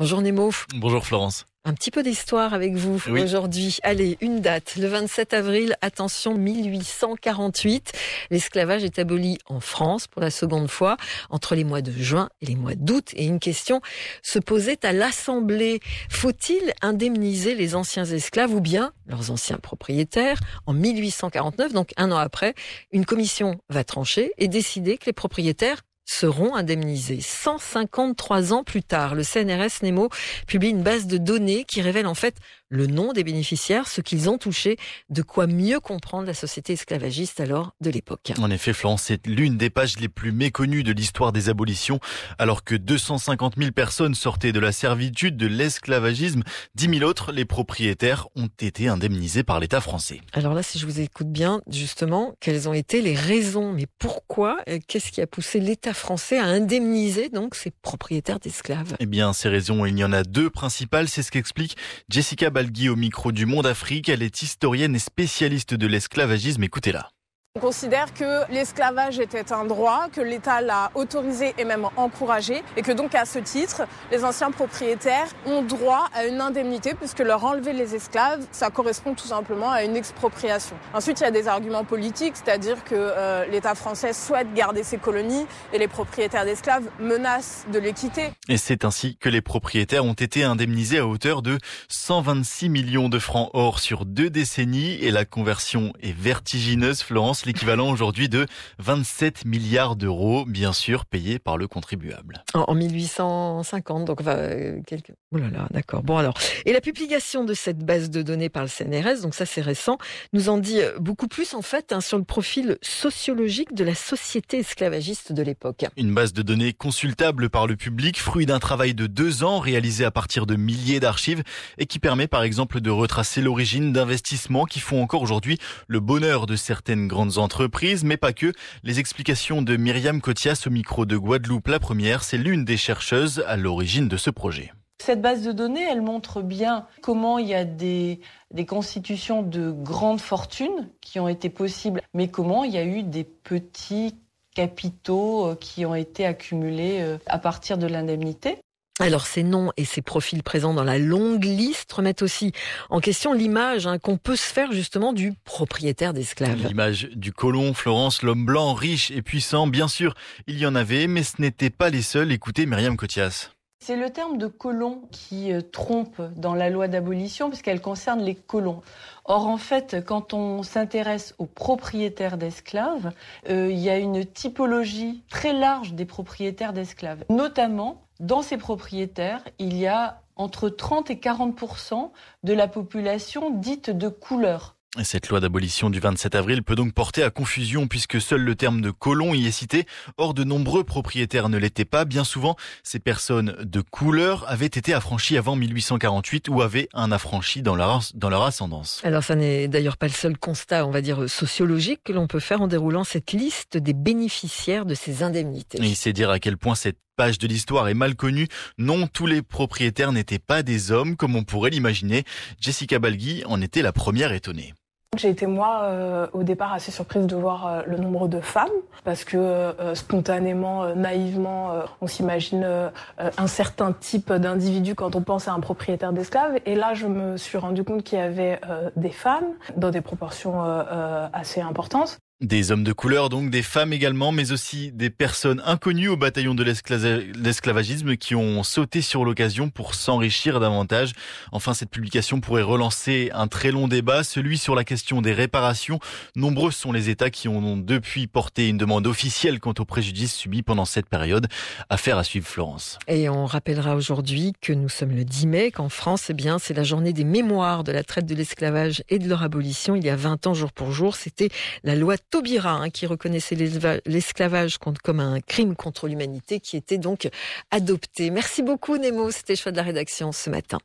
Bonjour Nemo. Bonjour Florence. Un petit peu d'histoire avec vous aujourd'hui. Allez, une date, le 27 avril, attention, 1848. L'esclavage est aboli en France pour la seconde fois entre les mois de juin et les mois d'août. Et une question se posait à l'Assemblée. Faut-il indemniser les anciens esclaves ou bien leurs anciens propriétaires En 1849, donc un an après, une commission va trancher et décider que les propriétaires seront indemnisés. 153 ans plus tard, le CNRS Nemo publie une base de données qui révèle en fait le nom des bénéficiaires, ce qu'ils ont touché, de quoi mieux comprendre la société esclavagiste alors de l'époque. En effet, Florence, c'est l'une des pages les plus méconnues de l'histoire des abolitions, alors que 250 000 personnes sortaient de la servitude, de l'esclavagisme, 10 000 autres, les propriétaires, ont été indemnisés par l'État français. Alors là, si je vous écoute bien, justement, quelles ont été les raisons, mais pourquoi, euh, qu'est-ce qui a poussé l'État français à indemniser donc ces propriétaires d'esclaves Eh bien, ces raisons, il y en a deux principales, c'est ce qu'explique Jessica Balgui au micro du Monde Afrique. Elle est historienne et spécialiste de l'esclavagisme. Écoutez-la. On considère que l'esclavage était un droit, que l'État l'a autorisé et même encouragé, et que donc à ce titre, les anciens propriétaires ont droit à une indemnité, puisque leur enlever les esclaves, ça correspond tout simplement à une expropriation. Ensuite, il y a des arguments politiques, c'est-à-dire que euh, l'État français souhaite garder ses colonies, et les propriétaires d'esclaves menacent de les quitter. Et c'est ainsi que les propriétaires ont été indemnisés à hauteur de 126 millions de francs or sur deux décennies, et la conversion est vertigineuse, Florence équivalent aujourd'hui de 27 milliards d'euros, bien sûr, payés par le contribuable. En 1850, donc euh, quelques... Oh là là, d'accord. Bon alors, et la publication de cette base de données par le CNRS, donc ça c'est récent, nous en dit euh, beaucoup plus en fait hein, sur le profil sociologique de la société esclavagiste de l'époque. Une base de données consultable par le public, fruit d'un travail de deux ans réalisé à partir de milliers d'archives et qui permet par exemple de retracer l'origine d'investissements qui font encore aujourd'hui le bonheur de certaines grandes entreprises, mais pas que. Les explications de Myriam Cotias au micro de Guadeloupe la première, c'est l'une des chercheuses à l'origine de ce projet. Cette base de données, elle montre bien comment il y a des, constitutions de grandes fortunes qui ont été possibles, mais comment il y a eu des petits capitaux euh, qui ont été accumulés euh, à partir de l'indemnité. Alors ces noms et ces profils présents dans la longue liste remettent aussi en question l'image hein, qu'on peut se faire justement du propriétaire d'esclaves. L'image du colon, Florence, l'homme blanc, riche et puissant, bien sûr, il y en avait, mais ce n'était pas les seuls. Écoutez Myriam Cotias. C'est le terme de colon qui euh, trompe dans la loi d'abolition puisqu'elle concerne les colons. Or, en fait, quand on s'intéresse aux propriétaires d'esclaves, euh, il y a une typologie très large des propriétaires d'esclaves. Notamment, dans ces propriétaires, il y a entre 30 et 40 de la population dite de couleur. Cette loi d'abolition du 27 avril peut donc porter à confusion puisque seul le terme de colon y est cité. Or, de nombreux propriétaires ne l'étaient pas. Bien souvent, ces personnes de couleur avaient été affranchies avant 1848 ou avaient un affranchi dans leur, dans leur ascendance. Alors, ça n'est d'ailleurs pas le seul constat, on va dire, sociologique que l'on peut faire en déroulant cette liste des bénéficiaires de ces indemnités. Il sait dire à quel point cette page de l'histoire est mal connue. Non, tous les propriétaires n'étaient pas des hommes, comme on pourrait l'imaginer. Jessica Balgui en était la première étonnée. J'ai été moi euh, au départ assez surprise de voir euh, le nombre de femmes parce que euh, spontanément, naïvement, on s'imagine un certain type d'individu quand on pense à un propriétaire d'esclaves. Et là, je me suis rendu compte qu'il y avait des femmes dans des proportions assez importantes. Des hommes de couleur, donc des femmes également, mais aussi des personnes inconnues au bataillon de l'esclavagisme qui ont sauté sur l'occasion pour s'enrichir davantage. Enfin, cette publication pourrait relancer un très long débat, celui sur la question des réparations. Nombreux sont les États qui ont depuis porté une demande officielle quant aux préjudices subis pendant cette période. Affaire à suivre, Florence. Et on rappellera aujourd'hui que nous sommes le 10 mai, qu'en France, eh bien, c'est la journée des mémoires de la traite de l'esclavage et de leur abolition. Il y a 20 ans, jour pour jour, c'était la loi Taubira hein, qui reconnaissait l'esclavage comme un crime contre l'humanité qui était donc adopté. Merci beaucoup Nemo, c'était le choix de la rédaction ce matin.